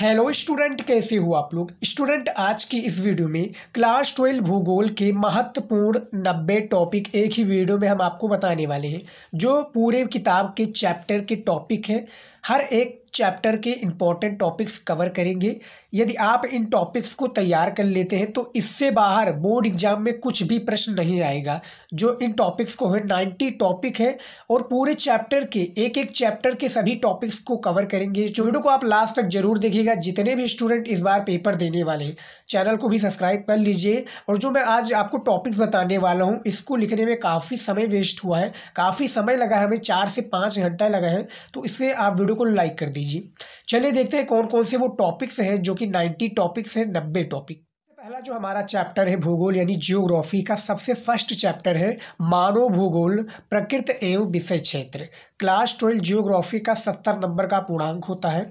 hello student कैसे हो आप लोग स्टूडेंट आज की इस वीडियो में क्लास ट्वेल्व भूगोल के महत्वपूर्ण नब्बे टॉपिक एक ही वीडियो में हम आपको बताने वाले हैं जो पूरे किताब के चैप्टर के टॉपिक हैं हर एक चैप्टर के इम्पॉर्टेंट टॉपिक्स कवर करेंगे यदि आप इन टॉपिक्स को तैयार कर लेते हैं तो इससे बाहर बोर्ड एग्जाम में कुछ भी प्रश्न नहीं आएगा जो इन टॉपिक्स को है नाइन्टी टॉपिक है और पूरे चैप्टर के एक एक चैप्टर के सभी टॉपिक्स को कवर करेंगे जो वीडियो को आप लास्ट तक जरूर देखिएगा जितने भी स्टूडेंट इस बार पेपर देने वाले हैं चैनल को भी सब्सक्राइब कर लीजिए और जो मैं आज आपको टॉपिक्स बताने वाला हूँ इसको लिखने में काफ़ी समय वेस्ट हुआ है काफ़ी समय लगा है हमें चार से पाँच घंटा लगा है तो इससे आप वीडियो को लाइक कर दीजिए लीजिए चलिए देखते हैं कौन कौन से वो टॉपिक्स हैं जो कि नाइन्टी टॉपिक्स हैं नब्बे टॉपिक पहला जो हमारा चैप्टर है भूगोल यानी जियोग्राफी का सबसे फर्स्ट चैप्टर है मानव भूगोल प्रकृति एवं विषय क्षेत्र क्लास ट्वेल्व जियोग्राफी का सत्तर नंबर का पूर्णांक होता है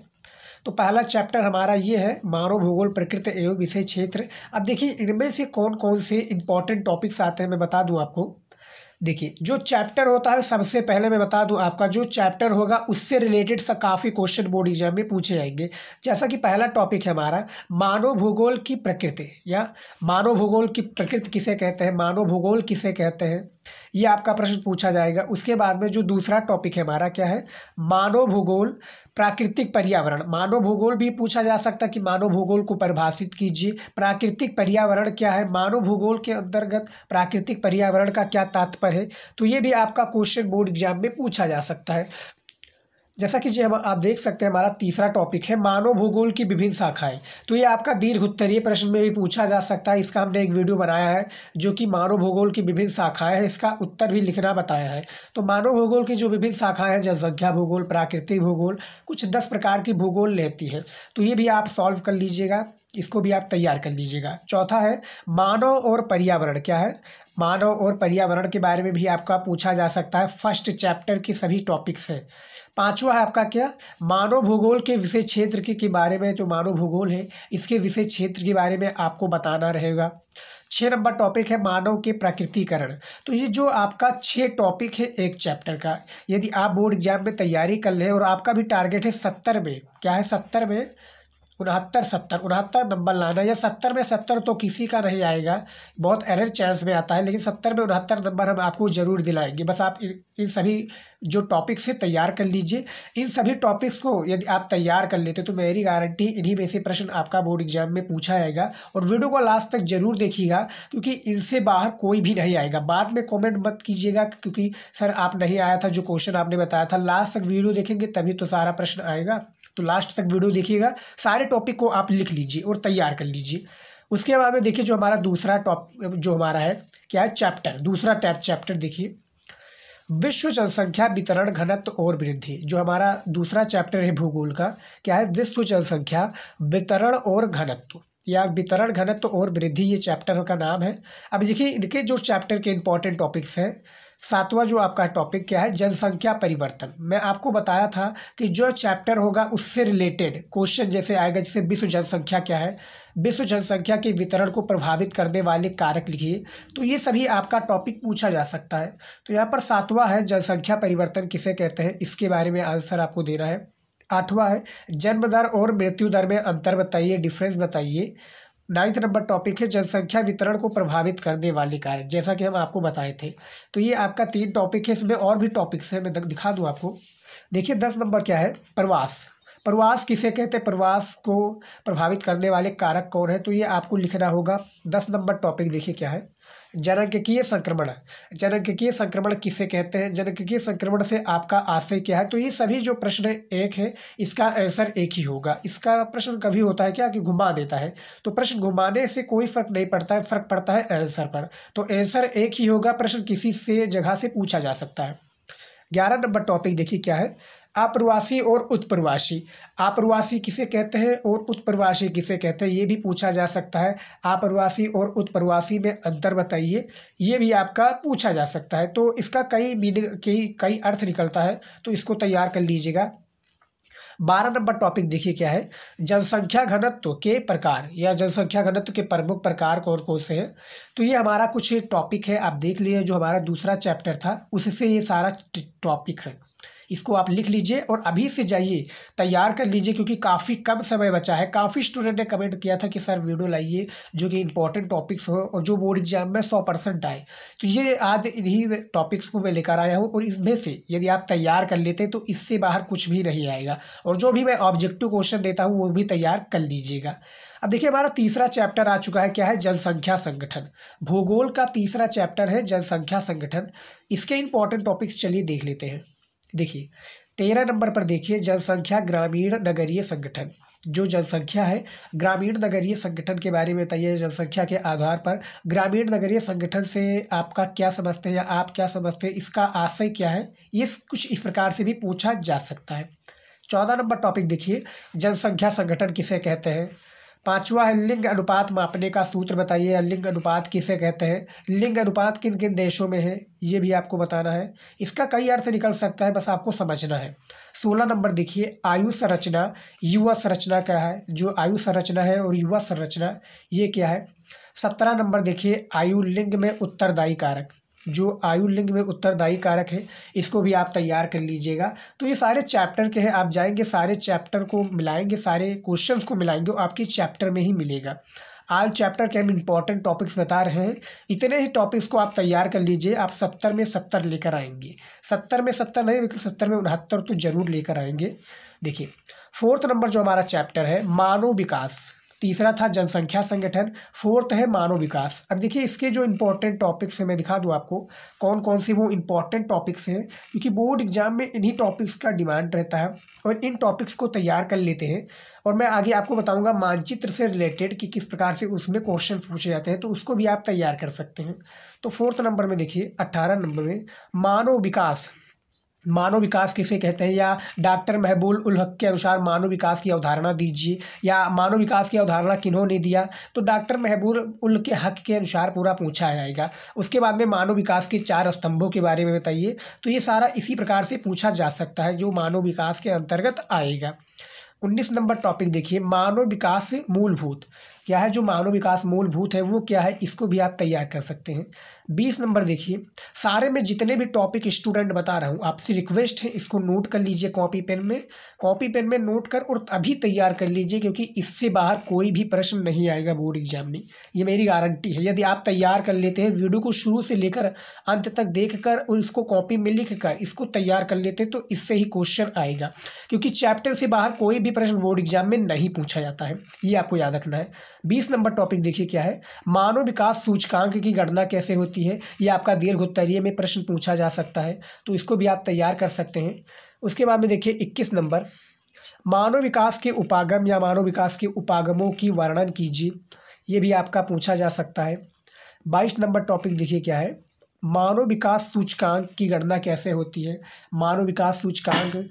तो पहला चैप्टर हमारा ये है मानव भूगोल प्रकृति एवं विषय क्षेत्र अब देखिए इनमें से कौन कौन से इंपॉर्टेंट टॉपिक्स आते हैं मैं बता दूं आपको देखिए जो चैप्टर होता है सबसे पहले मैं बता दूं आपका जो चैप्टर होगा उससे रिलेटेड सा काफ़ी क्वेश्चन बोर्ड एग्जाम में पूछे जाएंगे जैसा कि पहला टॉपिक है हमारा मानव भूगोल की प्रकृति या मानव भूगोल की प्रकृति किसे कहते हैं मानव भूगोल किसे कहते हैं ये आपका प्रश्न पूछा जाएगा उसके बाद में जो दूसरा टॉपिक है हमारा क्या है मानव भूगोल प्राकृतिक पर्यावरण मानव भूगोल भी पूछा जा सकता है कि मानव भूगोल को परिभाषित कीजिए प्राकृतिक पर्यावरण क्या है मानव भूगोल के अंतर्गत प्राकृतिक पर्यावरण का क्या तात्पर्य है तो ये भी आपका क्वेश्चन बोर्ड एग्जाम में पूछा जा सकता है जैसा कि जब आप देख सकते हैं हमारा तीसरा टॉपिक है मानव भूगोल की विभिन्न शाखाएं तो ये आपका दीर्घ उत्तरीय प्रश्न में भी पूछा जा सकता है इसका हमने एक वीडियो बनाया है जो कि मानव भूगोल की विभिन्न शाखाएं हैं इसका उत्तर भी लिखना बताया है तो मानव भूगोल की जो विभिन्न शाखाएं हैं जनसंख्या भूगोल प्राकृतिक भूगोल कुछ दस प्रकार की भूगोल लेती है तो ये भी आप सॉल्व कर लीजिएगा इसको भी आप तैयार कर लीजिएगा चौथा है मानव और पर्यावरण क्या है मानव और पर्यावरण के बारे में भी आपका पूछा जा सकता है फर्स्ट चैप्टर के सभी टॉपिक्स हैं पाँचवा है आपका क्या मानव भूगोल के विषय क्षेत्र के, के बारे में जो मानव भूगोल है इसके विषय क्षेत्र के बारे में आपको बताना रहेगा छः नंबर टॉपिक है मानव के प्राकृतिकरण तो ये जो आपका छः टॉपिक है एक चैप्टर का यदि आप बोर्ड एग्जाम में तैयारी कर लें और आपका भी टारगेट है सत्तर में क्या है सत्तर में उनहत्तर सत्तर उनहत्तर नंबर लाना या सत्तर में सत्तर तो किसी का नहीं आएगा बहुत एरर चांस में आता है लेकिन सत्तर में उनहत्तर नंबर हम आपको ज़रूर दिलाएंगे बस आप इन, इन सभी जो टॉपिक्स है तैयार कर लीजिए इन सभी टॉपिक्स को यदि आप तैयार कर लेते तो मेरी गारंटी इन्हीं में से प्रश्न आपका बोर्ड एग्जाम में पूछा जाएगा और वीडियो को लास्ट तक जरूर देखिएगा क्योंकि इनसे बाहर कोई भी नहीं आएगा बाद में कॉमेंट मत कीजिएगा क्योंकि सर आप नहीं आया था जो क्वेश्चन आपने बताया था लास्ट तक वीडियो देखेंगे तभी तो सारा प्रश्न आएगा तो लास्ट तक वीडियो देखिएगा सारे टॉपिक को आप लिख लीजिए और तैयार कर लीजिए उसके बाद में देखिए जो हमारा दूसरा टॉप जो हमारा है क्या है चैप्टर दूसरा टैप चैप्टर देखिए विश्व जनसंख्या वितरण घनत्व और वृद्धि जो हमारा दूसरा चैप्टर है भूगोल का क्या है विश्व जनसंख्या वितरण और घनत्व या वितरण घनत्व और वृद्धि ये चैप्टर का नाम है अब देखिए इनके जो चैप्टर के इंपॉर्टेंट टॉपिक्स हैं सातवां जो आपका टॉपिक क्या है जनसंख्या परिवर्तन मैं आपको बताया था कि जो चैप्टर होगा उससे रिलेटेड क्वेश्चन जैसे आएगा जैसे विश्व जनसंख्या क्या है विश्व जनसंख्या के वितरण को प्रभावित करने वाले कारक लिखिए तो ये सभी आपका टॉपिक पूछा जा सकता है तो यहाँ पर सातवां है जनसंख्या परिवर्तन किसे कहते हैं इसके बारे में आंसर आपको देना है आठवां है जन्म दर और मृत्यु दर में अंतर बताइए डिफरेंस बताइए नाइन्थ नंबर टॉपिक है जनसंख्या वितरण को प्रभावित करने वाले कारण जैसा कि हम आपको बताए थे तो ये आपका तीन टॉपिक है इसमें और भी टॉपिक्स हैं मैं दिखा दूँ आपको देखिए दस नंबर क्या है प्रवास प्रवास किसे कहते हैं प्रवास को प्रभावित करने वाले कारक कौन है तो ये आपको लिखना होगा दस नंबर टॉपिक देखिए क्या है की संक्रमण की संक्रमण किसे कहते हैं की संक्रमण से आपका आशय क्या है तो ये सभी जो प्रश्न एक है इसका आंसर एक ही होगा इसका प्रश्न कभी होता है क्या कि घुमा देता है तो प्रश्न घुमाने से कोई फर्क नहीं पड़ता है फर्क पड़ता है आंसर पर तो आंसर एक ही होगा प्रश्न किसी से जगह से पूछा जा सकता है ग्यारह नंबर टॉपिक देखिए क्या है आप्रवासी और उत्प्रवासी आप्रवासी किसे कहते हैं और उत्प्रवासी किसे कहते हैं ये भी पूछा जा सकता है आप्रवासी और उत्प्रवासी में अंतर बताइए ये भी आपका पूछा जा सकता है तो इसका कई मीनिंग कई कई अर्थ निकलता है तो इसको तैयार कर लीजिएगा बारह नंबर टॉपिक देखिए क्या है जनसंख्या घनत्व के प्रकार या जनसंख्या घनत्व के प्रमुख प्रकार कौन कौन से हैं तो ये हमारा कुछ टॉपिक है आप देख लिए जो हमारा दूसरा चैप्टर था उससे ये सारा टॉपिक है इसको आप लिख लीजिए और अभी से जाइए तैयार कर लीजिए क्योंकि काफ़ी कम समय बचा है काफ़ी स्टूडेंट ने कमेंट किया था कि सर वीडियो लाइए जो कि इंपॉर्टेंट टॉपिक्स हो और जो बोर्ड एग्जाम में सौ परसेंट आए तो ये आज इन्हीं टॉपिक्स को मैं लेकर आया हूँ और इसमें से यदि आप तैयार कर लेते तो इससे बाहर कुछ भी नहीं आएगा और जो भी मैं ऑब्जेक्टिव क्वेश्चन देता हूँ वो भी तैयार कर लीजिएगा अब देखिए हमारा तीसरा चैप्टर आ चुका है क्या है जनसंख्या संगठन भूगोल का तीसरा चैप्टर है जनसंख्या संगठन इसके इंपॉर्टेंट टॉपिक्स चलिए देख लेते हैं देखिए तेरह नंबर पर देखिए जनसंख्या ग्रामीण नगरीय संगठन जो जनसंख्या है ग्रामीण नगरीय संगठन के बारे में बताइए जनसंख्या के आधार पर ग्रामीण नगरीय संगठन से आपका क्या समझते हैं या आप क्या समझते हैं इसका आशय क्या है ये कुछ इस प्रकार से भी पूछा जा सकता है चौदह नंबर टॉपिक देखिए जनसंख्या संगठन किसे कहते हैं पांचवा है लिंग अनुपात मापने का सूत्र बताइए लिंग अनुपात किसे कहते हैं लिंग अनुपात किन किन देशों में है ये भी आपको बताना है इसका कई अर्थ निकल सकता है बस आपको समझना है सोलह नंबर देखिए आयु संरचना युवा संरचना क्या है जो आयु संरचना है और युवा संरचना ये क्या है सत्रह नंबर देखिए आयु लिंग में उत्तरदायी कारक जो आयु लिंग में उत्तरदायी कारक है इसको भी आप तैयार कर लीजिएगा तो ये सारे चैप्टर के हैं आप जाएंगे सारे चैप्टर को मिलाएंगे सारे क्वेश्चंस को मिलाएंगे आपके चैप्टर में ही मिलेगा आल चैप्टर के हम इम्पॉर्टेंट टॉपिक्स बता रहे हैं इतने ही टॉपिक्स को आप तैयार कर लीजिए आप सत्तर में सत्तर लेकर आएंगे सत्तर में सत्तर नहीं लेकिन सत्तर में उनहत्तर तो जरूर लेकर आएंगे देखिए फोर्थ नंबर जो हमारा चैप्टर है मानव विकास तीसरा था जनसंख्या संगठन फोर्थ है मानव विकास अब देखिए इसके जो इम्पोर्टेंट टॉपिक्स हैं मैं दिखा दूँ आपको कौन कौन से वो इम्पोर्टेंट टॉपिक्स हैं क्योंकि बोर्ड एग्जाम में इन्हीं टॉपिक्स का डिमांड रहता है और इन टॉपिक्स को तैयार कर लेते हैं और मैं आगे आपको बताऊँगा मानचित्र से रिलेटेड कि किस प्रकार से उसमें क्वेश्चन पूछे जाते हैं तो उसको भी आप तैयार कर सकते हैं तो फोर्थ नंबर में देखिए अट्ठारह नंबर में मानव विकास मानव विकास किसे कहते हैं या डॉक्टर महबूल उल हक के अनुसार मानव विकास की अवधारणा दीजिए या मानव विकास की अवधारणा किन्हों ने दिया तो डॉक्टर महबूल उल के हक के अनुसार पूरा पूछा जाएगा उसके बाद में मानव विकास के चार स्तंभों के बारे में बताइए तो ये सारा इसी प्रकार से पूछा जा सकता है जो मानव विकास के अंतर्गत आएगा उन्नीस नंबर टॉपिक देखिए मानव विकास मूलभूत क्या है जो मानव विकास मूलभूत है वो क्या है इसको भी आप तैयार कर सकते हैं बीस नंबर देखिए सारे में जितने भी टॉपिक स्टूडेंट बता रहा हूँ आपसे रिक्वेस्ट है इसको नोट कर लीजिए कॉपी पेन में कॉपी पेन में नोट कर और अभी तैयार कर लीजिए क्योंकि इससे बाहर कोई भी प्रश्न नहीं आएगा बोर्ड एग्जाम में ये मेरी गारंटी है यदि आप तैयार कर लेते हैं वीडियो को शुरू से लेकर अंत तक देख कर और इसको कॉपी में लिख कर इसको तैयार कर लेते हैं तो इससे ही क्वेश्चन आएगा क्योंकि चैप्टर से बाहर कोई भी प्रश्न बोर्ड एग्जाम में नहीं पूछा जाता है ये आपको याद रखना है बीस नंबर टॉपिक देखिए क्या है मानव विकास सूचकांक की गणना कैसे होती है ये आपका दीर्घ उत्तरीय में प्रश्न पूछा जा सकता है तो इसको भी आप तैयार कर सकते हैं उसके बाद में देखिए इक्कीस नंबर मानव विकास के उपागम या मानव विकास के उपागमों की वर्णन कीजिए ये भी आपका पूछा जा सकता है बाईस नंबर टॉपिक देखिए क्या है मानव विकास सूचकांक की गणना कैसे होती है मानव विकास सूचकांक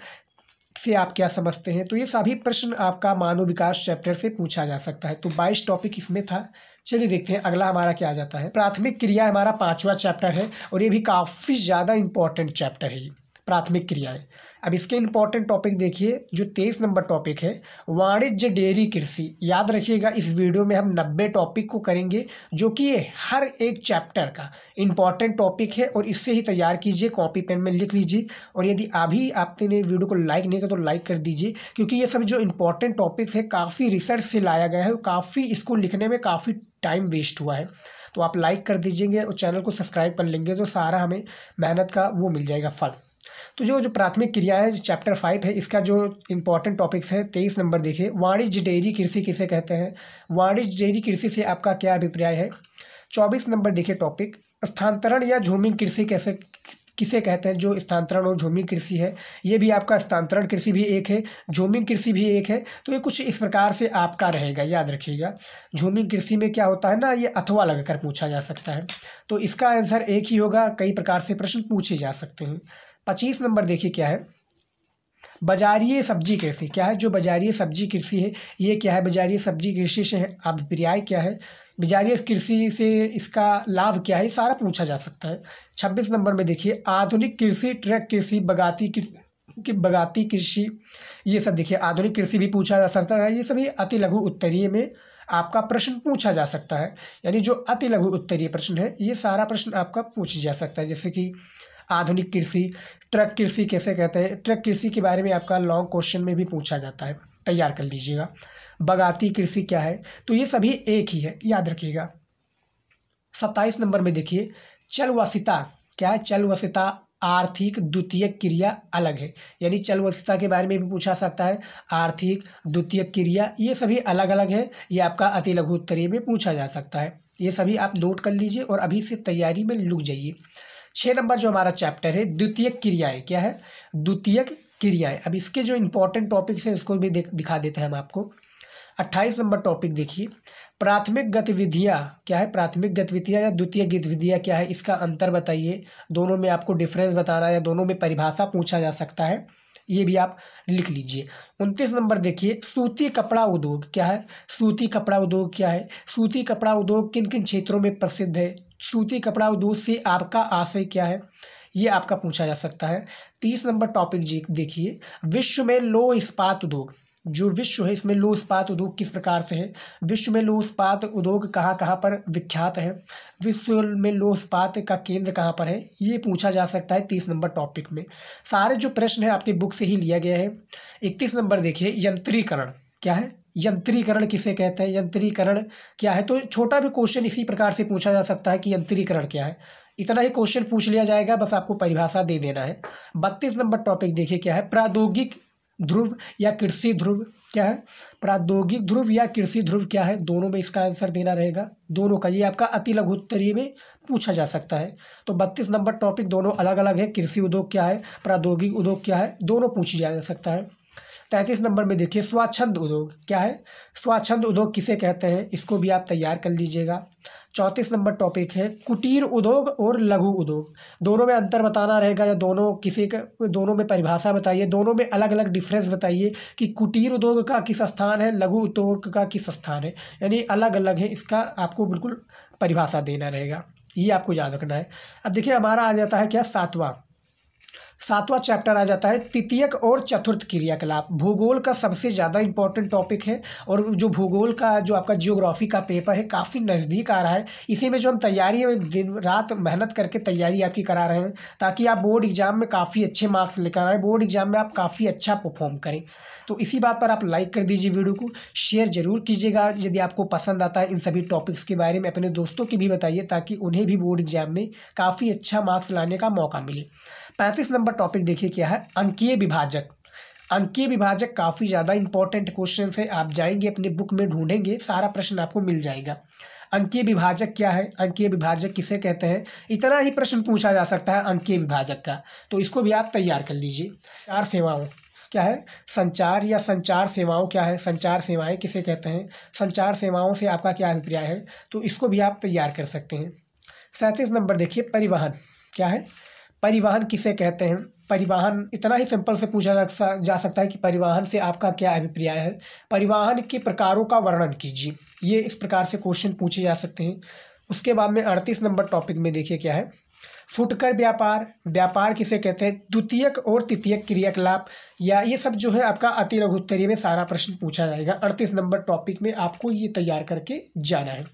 से आप क्या समझते हैं तो ये सभी प्रश्न आपका मानव विकास चैप्टर से पूछा जा सकता है तो बाईस टॉपिक इसमें था चलिए देखते हैं अगला हमारा क्या आ जाता है प्राथमिक क्रिया हमारा पाँचवा चैप्टर है और ये भी काफ़ी ज़्यादा इंपॉर्टेंट चैप्टर है प्राथमिक क्रियाएँ अब इसके इम्पॉर्टेंट टॉपिक देखिए जो तेईस नंबर टॉपिक है वाणिज्य डेयरी कृषि याद रखिएगा इस वीडियो में हम नब्बे टॉपिक को करेंगे जो कि ये हर एक चैप्टर का इम्पॉर्टेंट टॉपिक है और इससे ही तैयार कीजिए कॉपी पेन में लिख लीजिए और यदि अभी आपने वीडियो को लाइक नहीं किया तो लाइक कर दीजिए क्योंकि ये सब जो इंपॉर्टेंट टॉपिक्स है काफ़ी रिसर्च से लाया गया है काफ़ी इसको लिखने में काफ़ी टाइम वेस्ट हुआ है तो आप लाइक कर दीजिएगा और चैनल को सब्सक्राइब कर लेंगे तो सारा हमें मेहनत का वो मिल जाएगा फल तो जो जो प्राथमिक क्रिया है जो चैप्टर फाइव है इसका जो इंपॉर्टेंट टॉपिक्स है तेईस नंबर देखिए वाणिज्य डेयरी कृषि किसे कहते हैं वाणिज्य डेयरी कृषि से आपका क्या अभिप्राय है चौबीस नंबर देखिए टॉपिक स्थानांतरण या झूमिंग कृषि कैसे किसे कहते हैं जो स्थानांतरण और झूमिंग कृषि है ये भी आपका स्थानांतरण कृषि भी एक है झूमिंग कृषि भी एक है तो ये कुछ इस प्रकार से आपका रहेगा याद रखिएगा झूमिंग कृषि में क्या होता है ना ये अथवा लगाकर पूछा जा सकता है तो इसका आंसर एक ही होगा कई प्रकार से प्रश्न पूछे जा सकते हैं पच्चीस नंबर देखिए क्या है बाजारीय सब्जी कृषि क्या है जो बाजारीय सब्जी कृषि है ये क्या है बाजारीय सब्जी कृषि से अभिप्राय क्या है बाजारीय कृषि से इसका लाभ क्या है सारा पूछा जा सकता है छब्बीस नंबर में देखिए आधुनिक कृषि ट्रक कृषि बगाती कि बगाती कृषि ये सब देखिए आधुनिक कृषि भी पूछा जा सकता है ये सभी अति लघु उत्तरीय में आपका प्रश्न पूछा जा सकता है यानी जो अति लघु उत्तरीय प्रश्न है ये सारा प्रश्न आपका पूछ जा सकता है जैसे कि आधुनिक कृषि ट्रक कृषि कैसे कहते हैं ट्रक कृषि के बारे में आपका लॉन्ग क्वेश्चन में भी पूछा जाता है तैयार कर लीजिएगा बगाती कृषि क्या है तो ये सभी एक ही है याद रखिएगा सत्ताईस नंबर में देखिए चलवसिता क्या है चलवसिता आर्थिक द्वितीय क्रिया अलग है यानी चलवसिता के बारे में भी पूछा सकता है आर्थिक द्वितीय क्रिया ये सभी अलग अलग है ये आपका अति लघु उत्तरीय में पूछा जा सकता है ये सभी आप नोट कर लीजिए और अभी से तैयारी में लुक जाइए छः नंबर जो हमारा चैप्टर है द्वितीय क्रियाएँ क्या है द्वितीय क्रियाएँ अब इसके जो इंपॉर्टेंट टॉपिक्स हैं उसको भी दिखा देते हैं हम आपको अट्ठाईस नंबर टॉपिक देखिए प्राथमिक गतिविधियाँ क्या है प्राथमिक गतिविधियाँ या द्वितीय गतिविधियाँ क्या है इसका अंतर बताइए दोनों में आपको डिफरेंस बताना या दोनों में परिभाषा पूछा जा सकता है ये भी आप लिख लीजिए उनतीस नंबर देखिए सूती कपड़ा उद्योग क्या है सूती कपड़ा उद्योग क्या है सूती कपड़ा उद्योग किन किन क्षेत्रों में प्रसिद्ध है सूती कपड़ा उद्योग से आपका आशय क्या है ये आपका पूछा जा सकता है तीस नंबर टॉपिक जी देखिए विश्व में लो इस्पात उद्योग जो विश्व है इसमें लो इस्पात उद्योग किस प्रकार से है विश्व में लो इस्पात उद्योग कहाँ कहाँ पर विख्यात है विश्व में लो इस्पात का केंद्र कहाँ पर है ये पूछा जा सकता है तीस नंबर टॉपिक में सारे जो प्रश्न है आपके बुक से ही लिया गया है इकतीस नंबर देखिए यंत्रीकरण क्या है यंत्रीकरण किसे कहते हैं यंत्रीकरण क्या है तो छोटा भी क्वेश्चन इसी प्रकार से पूछा जा सकता है कि यंत्रीकरण क्या है इतना ही क्वेश्चन पूछ लिया जाएगा बस आपको परिभाषा दे देना है बत्तीस नंबर टॉपिक देखिए क्या है प्राद्योगिक ध्रुव या कृषि ध्रुव क्या है प्राद्योगिक ध्रुव या कृषि ध्रुव क्या है दोनों में इसका आंसर देना रहेगा दोनों का ये आपका अति लघुत्तरीय में पूछा जा सकता है तो बत्तीस नंबर टॉपिक दोनों अलग अलग है कृषि उद्योग क्या है प्राद्योगिक उद्योग क्या है दोनों पूछी जा सकता है तैंतीस नंबर में देखिए स्वाच्छंद उद्योग क्या है स्वाच्छंद उद्योग किसे कहते हैं इसको भी आप तैयार कर लीजिएगा चौंतीस नंबर टॉपिक है कुटीर उद्योग और लघु उद्योग दोनों में अंतर बताना रहेगा या दोनों किसी के दोनों में परिभाषा बताइए दोनों में अलग अलग डिफरेंस बताइए कि कुटीर उद्योग का किस स्थान है लघु उद्योग का किस स्थान है यानी अलग अलग है इसका आपको बिल्कुल परिभाषा देना रहेगा ये आपको याद रखना है अब देखिए हमारा आ जाता है क्या सातवां सातवां चैप्टर आ जाता है तृतीयक और चतुर्थ क्रियाकलाप भूगोल का सबसे ज़्यादा इंपॉर्टेंट टॉपिक है और जो भूगोल का जो आपका जियोग्राफी का पेपर है काफ़ी नज़दीक आ रहा है इसी में जो हम तैयारी है दिन रात मेहनत करके तैयारी आपकी करा रहे हैं ताकि आप बोर्ड एग्ज़ाम में काफ़ी अच्छे मार्क्स लेकर आए बोर्ड एग्ज़ाम में आप काफ़ी अच्छा परफॉर्म करें तो इसी बात पर आप लाइक कर दीजिए वीडियो को शेयर ज़रूर कीजिएगा यदि आपको पसंद आता है इन सभी टॉपिक्स के बारे में अपने दोस्तों की भी बताइए ताकि उन्हें भी बोर्ड एग्ज़ाम में काफ़ी अच्छा मार्क्स लाने का मौका मिले पैंतीस नंबर टॉपिक देखिए क्या है अंकीय विभाजक अंकीय विभाजक काफ़ी ज़्यादा इंपॉर्टेंट क्वेश्चन है आप जाएंगे अपने बुक में ढूंढेंगे सारा प्रश्न आपको मिल जाएगा अंकीय विभाजक क्या है अंकीय विभाजक किसे कहते हैं इतना ही प्रश्न पूछा जा सकता है अंकीय विभाजक का तो इसको भी आप तैयार कर लीजिए चार सेवाओं क्या है संचार या संचार सेवाओं क्या है संचार सेवाएं किसे कहते हैं संचार सेवाओं से आपका क्या अभिप्राय है तो इसको भी आप तैयार कर सकते हैं सैंतीस नंबर देखिए परिवहन क्या है परिवहन किसे कहते हैं परिवहन इतना ही सिंपल से पूछा जा सकता है कि परिवहन से आपका क्या अभिप्राय है परिवहन के प्रकारों का वर्णन कीजिए ये इस प्रकार से क्वेश्चन पूछे जा सकते हैं उसके बाद में अड़तीस नंबर टॉपिक में देखिए क्या है फुटकर व्यापार व्यापार किसे कहते हैं द्वितीयक और तृतीयक क्रियाकलाप या ये सब जो है आपका अति लघुत्तरीय में सारा प्रश्न पूछा जाएगा अड़तीस नंबर टॉपिक में आपको ये तैयार करके जाना है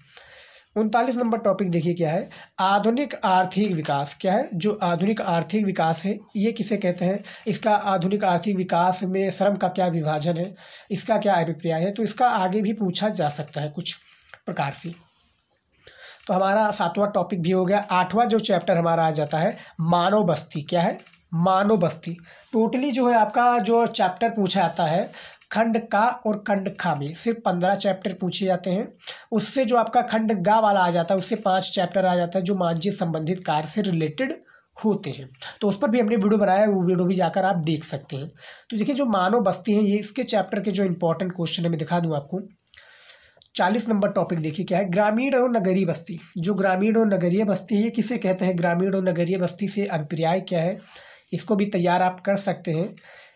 उनतालीस नंबर टॉपिक देखिए क्या है आधुनिक आर्थिक विकास क्या है जो आधुनिक आर्थिक विकास है ये किसे कहते हैं इसका आधुनिक आर्थिक विकास में श्रम का क्या विभाजन है इसका क्या अभिप्राय है तो इसका आगे भी पूछा जा सकता है कुछ प्रकार से तो हमारा सातवां टॉपिक भी हो गया आठवां जो चैप्टर हमारा आ जाता है मानव बस्ती क्या है मानव बस्ती टोटली जो है आपका जो चैप्टर पूछा जाता है खंड का और खंड खा में सिर्फ पंद्रह चैप्टर पूछे जाते हैं उससे जो आपका खंड गा वाला आ जाता है उससे पाँच चैप्टर आ जाता है जो मानजी संबंधित कार्य से रिलेटेड होते हैं तो उस पर भी हमने वीडियो बनाया है वो वीडियो भी जाकर आप देख सकते हैं तो देखिए जो मानव बस्ती है ये इसके चैप्टर के जो इंपॉर्टेंट क्वेश्चन है मैं दिखा दूँ आपको चालीस नंबर टॉपिक देखिए क्या है ग्रामीण और नगरीय बस्ती जो ग्रामीण और नगरीय बस्ती है किसे कहते हैं ग्रामीण और नगरीय बस्ती से अभिप्राय क्या है इसको भी तैयार आप कर सकते हैं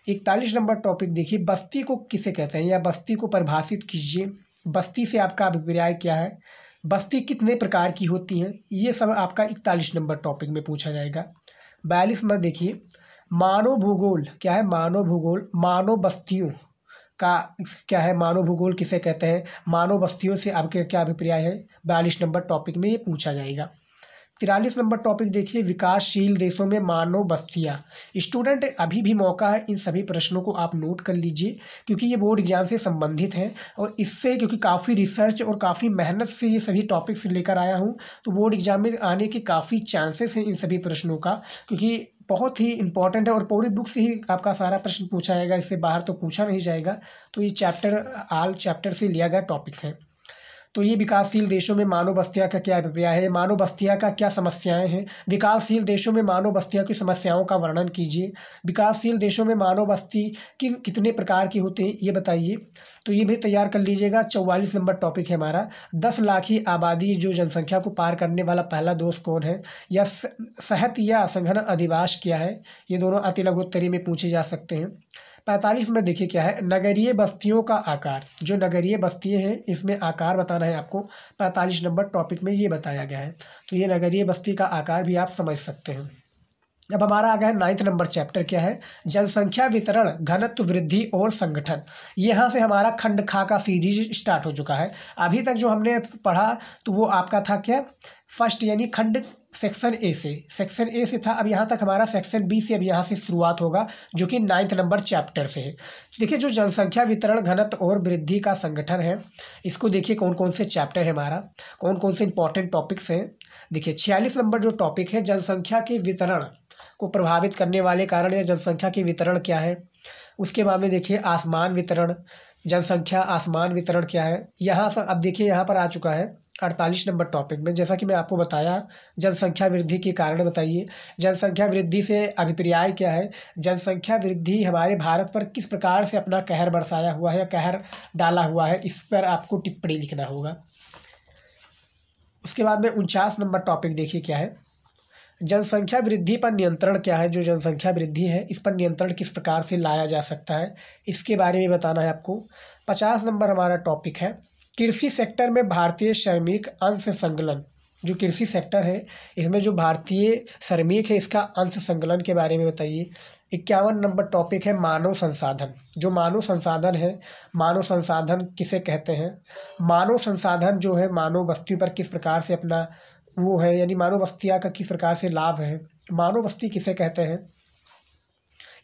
इकतालीस नंबर टॉपिक देखिए बस्ती को किसे कहते हैं या बस्ती को परिभाषित कीजिए बस्ती से आपका अभिप्राय क्या है बस्ती कितने प्रकार की होती हैं ये सब आपका इकतालीस नंबर टॉपिक में पूछा जाएगा बयालीस नंबर देखिए मानव भूगोल क्या है मानव भूगोल मानव बस्तियों का क्या है मानव भूगोल किसे कहते हैं मानव बस्तियों से आपके क्या अभिप्राय है बयालीस नंबर टॉपिक में ये पूछा जाएगा तिरालीस नंबर टॉपिक देखिए विकासशील देशों में मानव बस्तियाँ स्टूडेंट अभी भी मौका है इन सभी प्रश्नों को आप नोट कर लीजिए क्योंकि ये बोर्ड एग्जाम से संबंधित हैं और इससे क्योंकि काफ़ी रिसर्च और काफ़ी मेहनत से ये सभी टॉपिक्स लेकर आया हूँ तो बोर्ड एग्जाम में आने के काफ़ी चांसेस हैं इन सभी प्रश्नों का क्योंकि बहुत ही इंपॉर्टेंट है और पूरी बुक से ही आपका सारा प्रश्न पूछा जाएगा इससे बाहर तो पूछा नहीं जाएगा तो ये चैप्टर आल चैप्टर से लिया गया टॉपिक्स हैं तो ये विकासशील देशों में मानव बस्तियाँ का क्या अभिप्राय है मानव बस्तियाँ का क्या समस्याएं हैं विकासशील देशों में मानव बस्तियाँ की समस्याओं का वर्णन कीजिए विकासशील देशों में मानव बस्ती किन कितने प्रकार की होते हैं ये बताइए तो ये भी तैयार कर लीजिएगा चौवालीस नंबर टॉपिक है हमारा दस लाख ही आबादी जो जनसंख्या को पार करने वाला पहला दोष कौन है या सहत या संघन अधिवास क्या है ये दोनों अति लघुत्तरी में पूछे जा सकते हैं पैंतालीस में देखिए क्या है नगरीय बस्तियों का आकार जो नगरीय बस्तियाँ हैं इसमें आकार बताना है आपको पैंतालीस नंबर टॉपिक में ये बताया गया है तो ये नगरीय बस्ती का आकार भी आप समझ सकते हैं अब हमारा आ गया है नाइन्थ नंबर चैप्टर क्या है जनसंख्या वितरण घनत्व वृद्धि और संगठन यहाँ से हमारा खंड खा का सीरीज स्टार्ट हो चुका है अभी तक जो हमने पढ़ा तो वो आपका था क्या फर्स्ट यानी खंड सेक्शन ए से सेक्शन ए से था अब यहाँ तक हमारा सेक्शन बी से अब यहाँ से शुरुआत होगा जो कि नाइन्थ नंबर चैप्टर से है देखिए जो जनसंख्या वितरण घनत्व और वृद्धि का संगठन है इसको देखिए कौन कौन से चैप्टर है हमारा कौन कौन से इंपॉर्टेंट टॉपिक्स हैं देखिए छियालीस नंबर जो टॉपिक है जनसंख्या के वितरण को प्रभावित करने वाले कारण या जनसंख्या के वितरण क्या है उसके बाद में देखिए आसमान वितरण जनसंख्या आसमान वितरण क्या है यहाँ अब देखिए यहाँ पर आ चुका है अड़तालीस नंबर टॉपिक में जैसा कि मैं आपको बताया जनसंख्या वृद्धि के कारण बताइए जनसंख्या वृद्धि से अभिप्राय क्या है जनसंख्या वृद्धि हमारे भारत पर किस प्रकार से अपना कहर बरसाया हुआ है या कहर डाला हुआ है इस पर आपको टिप्पणी लिखना होगा उसके बाद में उनचास नंबर टॉपिक देखिए क्या है जनसंख्या वृद्धि पर नियंत्रण क्या है जो जनसंख्या वृद्धि है इस पर नियंत्रण किस प्रकार से लाया जा सकता है इसके बारे में बताना है आपको पचास नंबर हमारा टॉपिक है कृषि सेक्टर में भारतीय श्रमिक अंश संकलन जो कृषि सेक्टर है इसमें जो भारतीय श्रमिक है इसका अंश संकलन के बारे में बताइए इक्यावन नंबर टॉपिक है मानव संसाधन जो मानव संसाधन है मानव संसाधन किसे कहते हैं मानव संसाधन जो है मानव बस्ती पर किस प्रकार से अपना वो है यानी मानव बस्तियाँ का किस प्रकार से लाभ है मानव बस्ती किसे कहते हैं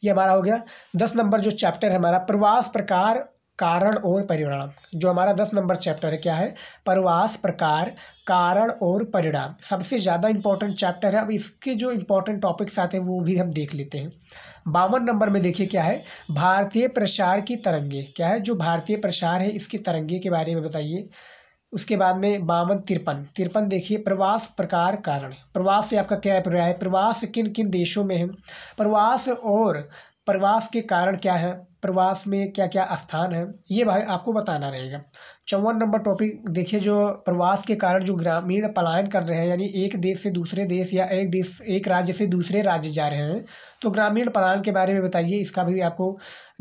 ये हमारा हो गया दस नंबर जो चैप्टर है हमारा प्रवास प्रकार कारण और परिणाम जो हमारा दस नंबर चैप्टर है क्या है प्रवास प्रकार कारण और परिणाम सबसे ज़्यादा इम्पोर्टेंट चैप्टर है अब इसके जो इम्पोर्टेंट टॉपिक्स आते हैं वो भी हम देख लेते हैं बावन नंबर में देखिए क्या है भारतीय प्रसार की तरंगे क्या है जो भारतीय प्रसार है इसकी तरंगे के बारे में बताइए उसके बाद में बावन तिरपन तिरपन देखिए प्रवास प्रकार कारण प्रवास से आपका क्या अभिप्राय है प्रवास किन किन देशों में है प्रवास और प्रवास के कारण क्या है प्रवास में क्या क्या स्थान है ये भाई आपको बताना रहेगा चौवन नंबर टॉपिक देखिए जो प्रवास के कारण जो ग्रामीण पलायन कर रहे हैं यानी एक देश से दूसरे देश या एक देश एक राज्य से दूसरे राज्य जा रहे हैं तो ग्रामीण पलायन के बारे में बताइए इसका भी आपको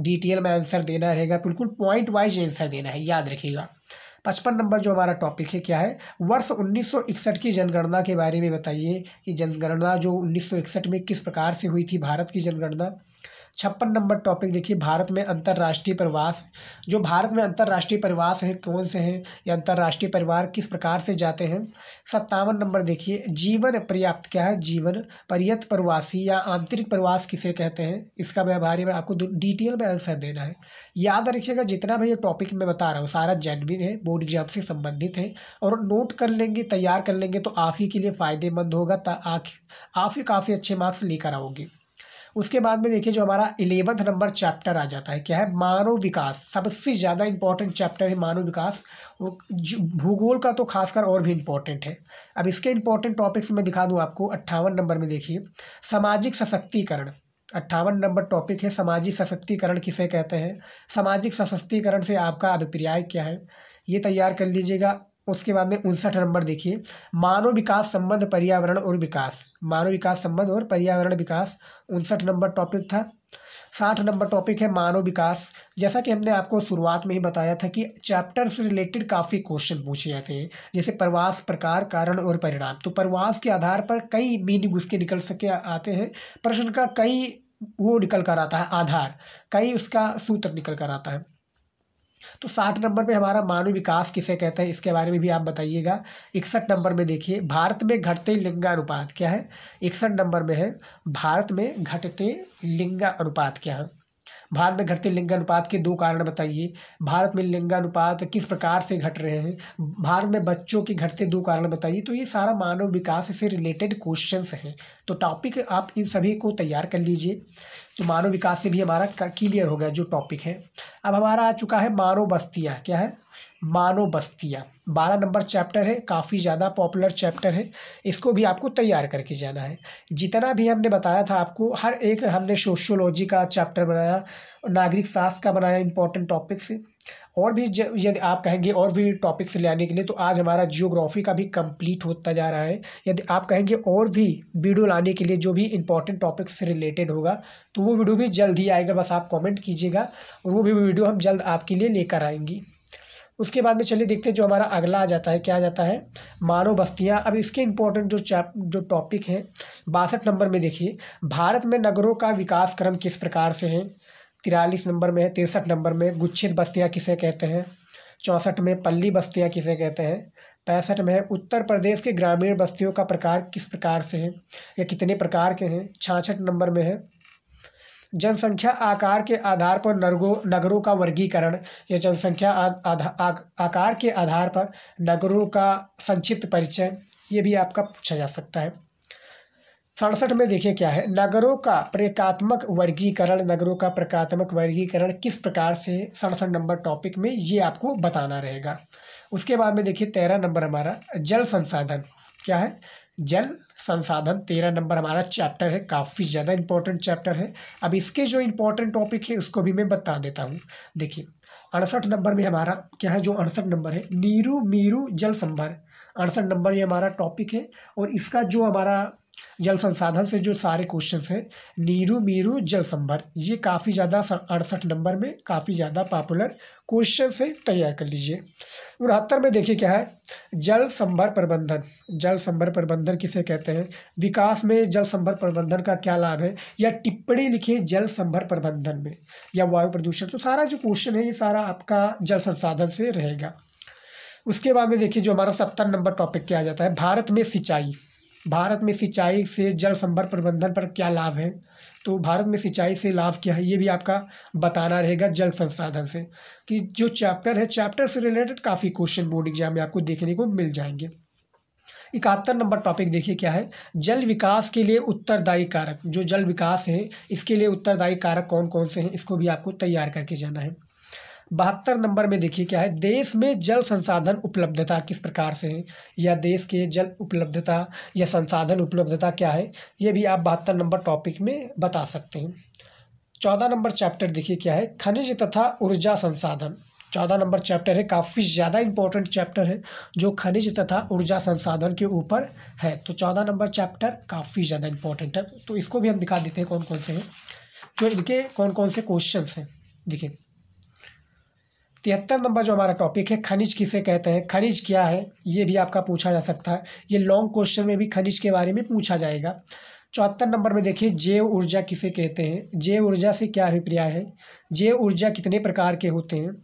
डिटेल में आंसर देना रहेगा बिल्कुल पॉइंट वाइज आंसर देना है याद रखिएगा पचपन नंबर जो हमारा टॉपिक है क्या है वर्ष उन्नीस की जनगणना के बारे में बताइए कि जनगणना जो उन्नीस में किस प्रकार से हुई थी भारत की जनगणना छप्पन नंबर टॉपिक देखिए भारत में अंतर्राष्ट्रीय प्रवास जो भारत में अंतर्राष्ट्रीय प्रवास हैं कौन से हैं या अंतर्राष्ट्रीय परिवार किस प्रकार से जाते हैं सत्तावन नंबर देखिए जीवन पर्याप्त क्या है जीवन पर्यत प्रवासी या आंतरिक प्रवास किसे कहते हैं इसका व्यवहार में आपको डिटेल में आंसर देना है याद रखिएगा जितना भी ये टॉपिक मैं बता रहा हूँ सारा जेनविन है बोर्ड एग्जाम से संबंधित है और नोट कर लेंगे तैयार कर लेंगे तो आप ही के लिए फ़ायदेमंद होगा आप ही काफ़ी अच्छे मार्क्स लेकर आओगे उसके बाद में देखिए जो हमारा इलेवंथ नंबर चैप्टर आ जाता है क्या है मानव विकास सबसे ज़्यादा इंपॉर्टेंट चैप्टर है मानव विकास भूगोल का तो खासकर और भी इम्पोर्टेंट है अब इसके इंपॉर्टेंट टॉपिक्स मैं दिखा दूँ आपको अट्ठावन नंबर में देखिए सामाजिक सशक्तिकरण अट्ठावन नंबर टॉपिक है सामाजिक सशक्तिकरण किसे कहते हैं सामाजिक सशक्तिकरण से आपका अभिप्राय क्या है ये तैयार कर लीजिएगा उसके बाद में उनसठ नंबर देखिए मानव विकास संबंध पर्यावरण और विकास मानव विकास संबंध और पर्यावरण विकास उनसठ नंबर टॉपिक था साठ नंबर टॉपिक है मानव विकास जैसा कि हमने आपको शुरुआत में ही बताया था कि चैप्टर से रिलेटेड काफ़ी क्वेश्चन पूछे जाते हैं जैसे प्रवास प्रकार कारण और परिणाम तो प्रवास के आधार पर कई मीनिंग उसके निकल सके आते हैं प्रश्न का कई वो निकल कर आता है आधार कई उसका सूत्र निकल कर आता है तो साठ नंबर में हमारा मानव विकास किसे कहते हैं इसके बारे में भी आप बताइएगा इकसठ नंबर में देखिए भारत में घटते लिंगानुपात क्या है इकसठ नंबर में है भारत में घटते लिंगा अनुपात क्या है भारत में घटते लिंगानुपात के दो कारण बताइए भारत में लिंगानुपात किस प्रकार से घट रहे हैं भारत में बच्चों के घटते दो कारण बताइए तो ये सारा मानव विकास से रिलेटेड क्वेश्चन हैं तो टॉपिक आप इन सभी को तैयार कर लीजिए तो मानव विकास से भी हमारा क्लियर हो गया जो टॉपिक है अब हमारा आ चुका है मानव बस्तियाँ क्या है मानव बस्तियाँ बारह नंबर चैप्टर है काफ़ी ज़्यादा पॉपुलर चैप्टर है इसको भी आपको तैयार करके जाना है जितना भी हमने बताया था आपको हर एक हमने सोशियोलॉजी का चैप्टर बनाया नागरिक शास्त्र का बनाया इंपॉर्टेंट टॉपिक्स और भी यदि आप कहेंगे और भी टॉपिक्स लाने के लिए तो आज हमारा जियोग्राफी का भी कंप्लीट होता जा रहा है यदि आप कहेंगे और भी वीडियो लाने के लिए जो भी इंपॉर्टेंट टॉपिक्स से रिलेटेड होगा तो वो वीडियो भी जल्द ही आएगा बस आप कमेंट कीजिएगा और वो भी वीडियो हम जल्द आपके लिए लेकर आएंगी उसके बाद में चलिए देखते हैं जो हमारा अगला आ जाता है क्या आ जाता है मानव बस्तियाँ अब इसके इम्पोर्टेंट जो चैप जो टॉपिक हैं बासठ नंबर में देखिए भारत में नगरों का विकास क्रम किस प्रकार से है तिरालीस नंबर में है तिरसठ नंबर में गुच्छित बस्तियाँ किसे कहते हैं चौंसठ में पल्ली बस्तियाँ किसे कहते हैं पैंसठ में है उत्तर प्रदेश के ग्रामीण बस्तियों का प्रकार किस प्रकार से है या कितने प्रकार के हैं छाछठ नंबर में है जनसंख्या आकार के आधार पर नरगो नगरों का वर्गीकरण या जनसंख्या आकार के आधार पर नगरों का संक्षिप्त परिचय ये भी आपका पूछा जा सकता है सड़सठ में देखिए क्या है नगरों का प्रकात्मक वर्गीकरण नगरों का प्रकात्मक वर्गीकरण किस प्रकार से सड़सठ नंबर टॉपिक में ये आपको बताना रहेगा उसके बाद में देखिए तेरह नंबर हमारा जल संसाधन क्या है जल संसाधन तेरह नंबर हमारा चैप्टर है काफ़ी ज़्यादा इंपॉर्टेंट चैप्टर है अब इसके जो इम्पोर्टेंट टॉपिक है उसको भी मैं बता देता हूँ देखिए अड़सठ नंबर में हमारा क्या है जो अड़सठ नंबर है नीरू मीरू जल संभर अड़सठ नंबर ये हमारा टॉपिक है और इसका जो हमारा जल संसाधन से जो सारे क्वेश्चन हैं नीरू मीरू जल संभर ये काफ़ी ज़्यादा अड़सठ नंबर में काफ़ी ज़्यादा पॉपुलर क्वेश्चन से तैयार कर लीजिए उनहत्तर में देखिए क्या है जल संभर प्रबंधन जल संभर प्रबंधन किसे कहते हैं विकास में जल संभर प्रबंधन का क्या लाभ है या टिप्पणी लिखिए जल संभर प्रबंधन में या वायु प्रदूषण तो सारा जो क्वेश्चन है ये सारा आपका जल संसाधन से रहेगा उसके बाद में देखिए जो हमारा सत्तर नंबर टॉपिक क्या आ जाता है भारत में सिंचाई भारत में सिंचाई से जल संपर्क प्रबंधन पर क्या लाभ है तो भारत में सिंचाई से लाभ क्या है ये भी आपका बताना रहेगा जल संसाधन से कि जो चैप्टर है चैप्टर से रिलेटेड काफ़ी क्वेश्चन बोर्ड एग्जाम में आपको देखने को मिल जाएंगे इकहत्तर नंबर टॉपिक देखिए क्या है जल विकास के लिए उत्तरदायी कारक जो जल विकास है इसके लिए उत्तरदायी कारक कौन कौन से हैं इसको भी आपको तैयार करके जाना है बहत्तर नंबर में देखिए क्या है देश में जल संसाधन उपलब्धता किस प्रकार से है या देश के जल उपलब्धता या संसाधन उपलब्धता क्या है ये भी आप बहत्तर नंबर टॉपिक में बता सकते हैं चौदह नंबर चैप्टर देखिए क्या है खनिज तथा ऊर्जा संसाधन चौदह नंबर चैप्टर है काफ़ी ज़्यादा इंपॉर्टेंट चैप्टर है जो खनिज तथा ऊर्जा संसाधन के ऊपर है तो चौदह नंबर चैप्टर काफ़ी ज़्यादा इंपॉर्टेंट है तो इसको भी हम दिखा देते हैं कौन कौन से हैं जो इनके कौन कौन से क्वेश्चन हैं देखिए तिहत्तर नंबर जो हमारा टॉपिक है खनिज किसे कहते हैं खनिज क्या है ये भी आपका पूछा जा सकता है ये लॉन्ग क्वेश्चन में भी खनिज के बारे में पूछा जाएगा चौहत्तर नंबर में देखिए जैव ऊर्जा किसे कहते हैं जैव ऊर्जा से क्या अभिप्राय है जैव ऊर्जा कितने प्रकार के होते हैं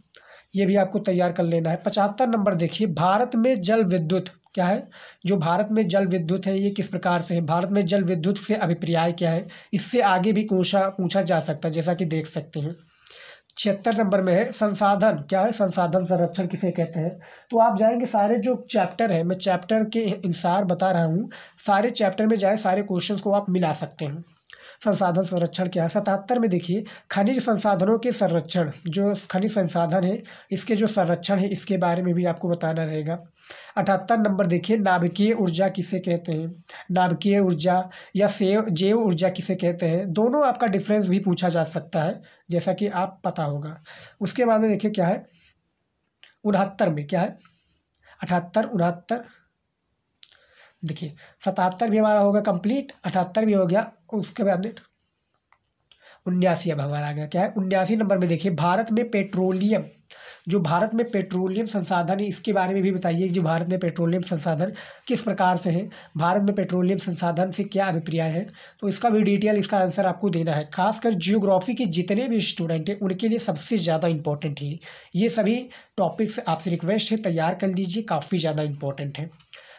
ये भी आपको तैयार कर लेना है पचहत्तर नंबर देखिए भारत में जल विद्युत क्या है जो भारत में जल विद्युत है ये किस प्रकार से है भारत में जल विद्युत से अभिप्राय क्या है इससे आगे भी पूछा पूछा जा सकता है जैसा कि देख सकते हैं छिहत्तर नंबर में है संसाधन क्या है संसाधन संरक्षण किसे कहते हैं तो आप जाएंगे सारे जो चैप्टर है मैं चैप्टर के अनुसार बता रहा हूँ सारे चैप्टर में जाए सारे क्वेश्चंस को आप मिला सकते हैं संसाधन संरक्षण क्या है सतहत्तर में देखिए खनिज संसाधनों के संरक्षण जो खनिज संसाधन है इसके जो संरक्षण है इसके बारे में भी आपको बताना रहेगा अठहत्तर नंबर देखिए नाभिकीय ऊर्जा किसे कहते हैं नाभिकीय ऊर्जा या सेव जैव ऊर्जा किसे कहते हैं दोनों आपका डिफरेंस भी पूछा जा सकता है जैसा कि आप पता होगा उसके बाद में देखिए क्या है उनहत्तर में क्या है अठहत्तर उनहत्तर देखिए सतहत्तर भी हमारा होगा कंप्लीट अठहत्तर भी हो गया उसके बाद उन्यासी अब हमारा आ गया क्या है उन्यासी नंबर में देखिए भारत में पेट्रोलियम जो भारत में पेट्रोलियम संसाधन है इसके बारे में भी बताइए जो भारत में पेट्रोलियम संसाधन किस प्रकार से है भारत में पेट्रोलियम संसाधन से क्या अभिप्राय है तो इसका भी डिटेल इसका आंसर आपको देना है खासकर जियोग्राफी के जितने भी स्टूडेंट हैं उनके लिए सबसे ज़्यादा इंपॉर्टेंट है ये सभी टॉपिक्स आपसे रिक्वेस्ट है तैयार कर लीजिए काफ़ी ज़्यादा इंपॉर्टेंट है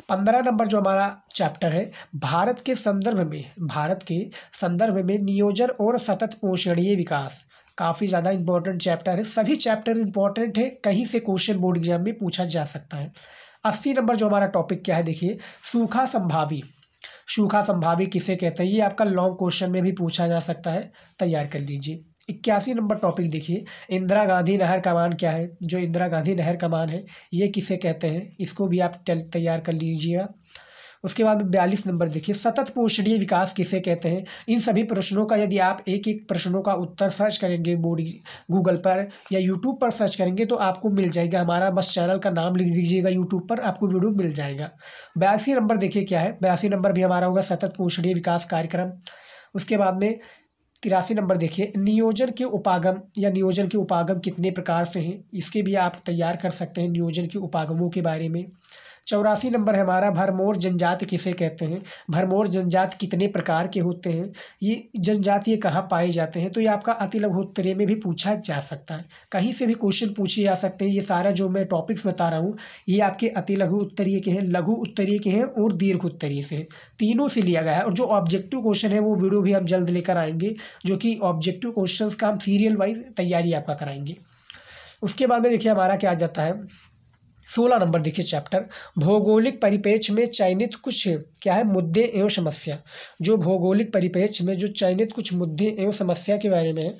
पंद्रह नंबर जो हमारा चैप्टर है भारत के संदर्भ में भारत के संदर्भ में नियोजन और सतत पोषणीय विकास काफ़ी ज़्यादा इंपॉर्टेंट चैप्टर है सभी चैप्टर इंपॉर्टेंट है कहीं से क्वेश्चन बोर्ड एग्जाम में पूछा जा सकता है अस्सी नंबर जो हमारा टॉपिक क्या है देखिए सूखा संभावी सूखा संभावी किसे कहते हैं ये आपका लॉन्ग क्वेश्चन में भी पूछा जा सकता है तैयार कर लीजिए इक्यासी नंबर टॉपिक देखिए इंदिरा गांधी नहर कमान क्या है जो इंदिरा गांधी नहर कमान है ये किसे कहते हैं इसको भी आप तैयार कर लीजिएगा उसके बाद बयालीस नंबर देखिए सतत पोषणीय विकास किसे कहते हैं इन सभी प्रश्नों का यदि आप एक एक प्रश्नों का उत्तर सर्च करेंगे बोर्ड गूगल पर या यूट्यूब पर सर्च करेंगे तो आपको मिल जाएगा हमारा बस चैनल का नाम लिख दीजिएगा यूट्यूब पर आपको वीडियो मिल जाएगा बयासी नंबर देखिए क्या है बयासी नंबर भी हमारा होगा सतत पोषणीय विकास कार्यक्रम उसके बाद में तिरासी नंबर देखिए नियोजन के उपागम या नियोजन के उपागम कितने प्रकार से हैं इसके भी आप तैयार कर सकते हैं नियोजन के उपागमों के बारे में चौरासी नंबर है हमारा भरमौर जनजाति किसे कहते हैं भरमौर जनजात कितने प्रकार के होते हैं ये ये कहाँ पाए जाते हैं तो ये आपका अति लघुत्तरीय में भी पूछा जा सकता है कहीं से भी क्वेश्चन पूछे जा सकते हैं ये सारा जो मैं टॉपिक्स बता रहा हूँ ये आपके अति लघु उत्तरीय के हैं लघु उत्तरीय के हैं और दीर्घ उत्तरीय से तीनों से लिया गया है और जो ऑब्जेक्टिव क्वेश्चन है वो वीडियो भी हम जल्द लेकर आएंगे जो कि ऑब्जेक्टिव क्वेश्चन का हम सीरियल वाइज तैयारी आपका कराएंगे उसके बाद में देखिए हमारा क्या आ जाता है सोलह नंबर देखिए चैप्टर भौगोलिक परिपेक्ष में चयनित कुछ क्या है मुद्दे एवं समस्या जो भौगोलिक परिपेक्ष में जो चयनित कुछ मुद्दे एवं समस्या के बारे में है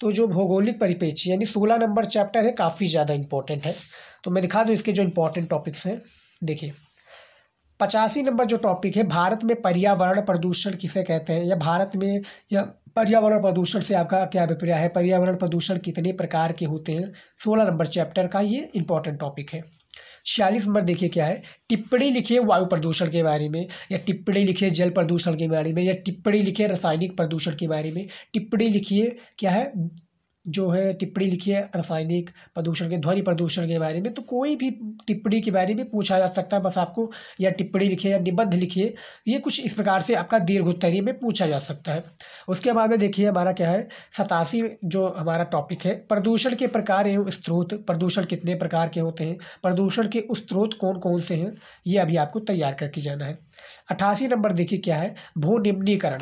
तो जो भौगोलिक परिपेक्ष यानी सोलह नंबर चैप्टर है काफ़ी ज़्यादा इंपॉर्टेंट है तो मैं दिखा दूँ इसके जो इम्पोर्टेंट टॉपिक्स हैं देखिए पचासी नंबर जो टॉपिक है भारत में पर्यावरण प्रदूषण किसे कहते हैं या भारत में या पर्यावरण प्रदूषण से आपका क्या अभिप्राय है पर्यावरण प्रदूषण कितने प्रकार के होते हैं सोलह नंबर चैप्टर का ये इंपॉर्टेंट टॉपिक है छियालीस नंबर देखिए क्या है टिप्पणी लिखिए वायु प्रदूषण के बारे में या टिप्पणी लिखिए जल प्रदूषण के बारे में या टिप्पणी लिखिए रासायनिक प्रदूषण के बारे में टिप्पणी लिखिए क्या है जो है टिप्पणी लिखी है रासायनिक प्रदूषण के ध्वनि प्रदूषण के बारे में तो कोई भी टिप्पणी के बारे में पूछा जा सकता है बस आपको या टिप्पणी लिखिए या निबंध लिखिए ये कुछ इस प्रकार से आपका दीर्घ में पूछा जा सकता है उसके बाद में देखिए हमारा क्या है सतासी जो हमारा टॉपिक है प्रदूषण के प्रकार एवं स्त्रोत प्रदूषण कितने प्रकार के होते हैं प्रदूषण के स्त्रोत कौन कौन से हैं ये अभी आपको तैयार करके जाना है अठासी नंबर देखिए क्या है भू निम्नीकरण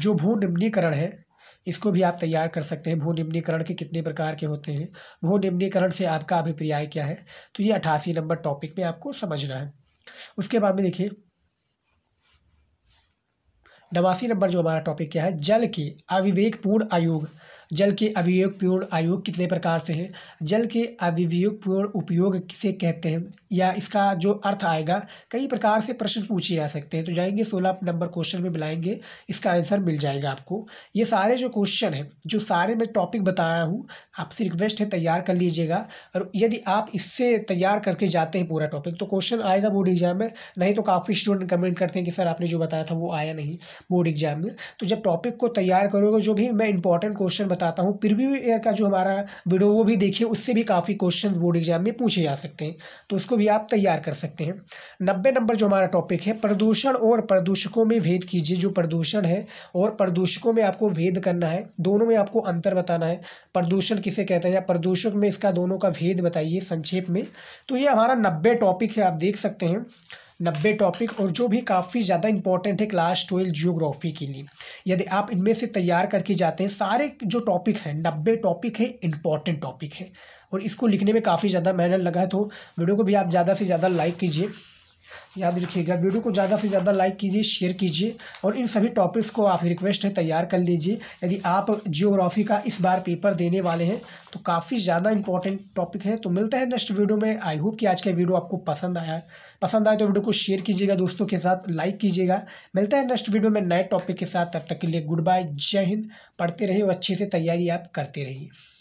जो भू निम्नीकरण है इसको भी आप तैयार कर सकते हैं भू निम्नीकरण के कितने प्रकार के होते हैं भू निम्नीकरण से आपका अभिप्राय क्या है तो ये अठासी नंबर टॉपिक में आपको समझना है उसके बाद में देखिए नवासी नंबर जो हमारा टॉपिक क्या है जल के अविवेकपूर्ण आयोग जल के अभियोग पूर्ण आयोग कितने प्रकार से हैं जल के अभियोग पूर्ण उपयोग किसे कहते हैं या इसका जो अर्थ आएगा कई प्रकार से प्रश्न पूछे जा सकते हैं तो जाएंगे सोलह नंबर क्वेश्चन में मिलाएंगे इसका आंसर मिल जाएगा आपको ये सारे जो क्वेश्चन हैं जो सारे मैं टॉपिक बता रहा हूँ आपसे रिक्वेस्ट है तैयार कर लीजिएगा और यदि आप इससे तैयार करके जाते हैं पूरा टॉपिक तो क्वेश्चन आएगा बोर्ड एग्जाम में नहीं तो काफ़ी स्टूडेंट कमेंट करते हैं कि सर आपने जो बताया था वो आया नहीं बोर्ड एग्जाम में तो जब टॉपिक को तैयार करोगे जो भी मैं इंपॉर्टेंट क्वेश्चन बताता हूँ प्रीव्यू का जो हमारा वीडियो वो भी देखिए उससे भी काफ़ी क्वेश्चन बोर्ड एग्जाम में पूछे जा सकते हैं तो उसको भी आप तैयार कर सकते हैं नब्बे नंबर जो हमारा टॉपिक है प्रदूषण और प्रदूषकों में भेद कीजिए जो प्रदूषण है और प्रदूषकों में आपको भेद करना है दोनों में आपको अंतर बताना है प्रदूषण किसे कहते हैं या प्रदूषक में इसका दोनों का भेद बताइए संक्षेप में तो ये हमारा नब्बे टॉपिक है आप देख सकते हैं नब्बे टॉपिक और जो भी काफ़ी ज़्यादा इंपॉर्टेंट है क्लास ट्वेल्व जियोग्राफी के लिए यदि आप इनमें से तैयार करके जाते हैं सारे जो टॉपिक्स हैं नब्बे टॉपिक है इंपॉर्टेंट टॉपिक है और इसको लिखने में काफ़ी ज़्यादा मेहनत लगा है तो वीडियो को भी आप ज़्यादा से ज़्यादा लाइक कीजिए याद रखिएगा वीडियो को ज़्यादा से ज़्यादा लाइक कीजिए शेयर कीजिए और इन सभी टॉपिक्स को आप रिक्वेस्ट है तैयार कर लीजिए यदि आप जियोग्राफी का इस बार पेपर देने वाले हैं तो काफ़ी ज़्यादा इंपॉर्टेंट टॉपिक है तो मिलता है नेक्स्ट वीडियो में आई होप कि आज का वीडियो आपको पसंद आया पसंद आए तो वीडियो को शेयर कीजिएगा दोस्तों के साथ लाइक कीजिएगा मिलता है नेक्स्ट वीडियो में नए टॉपिक के साथ तब तक के लिए गुड बाय जय हिंद पढ़ते रहिए और अच्छे से तैयारी आप करते रहिए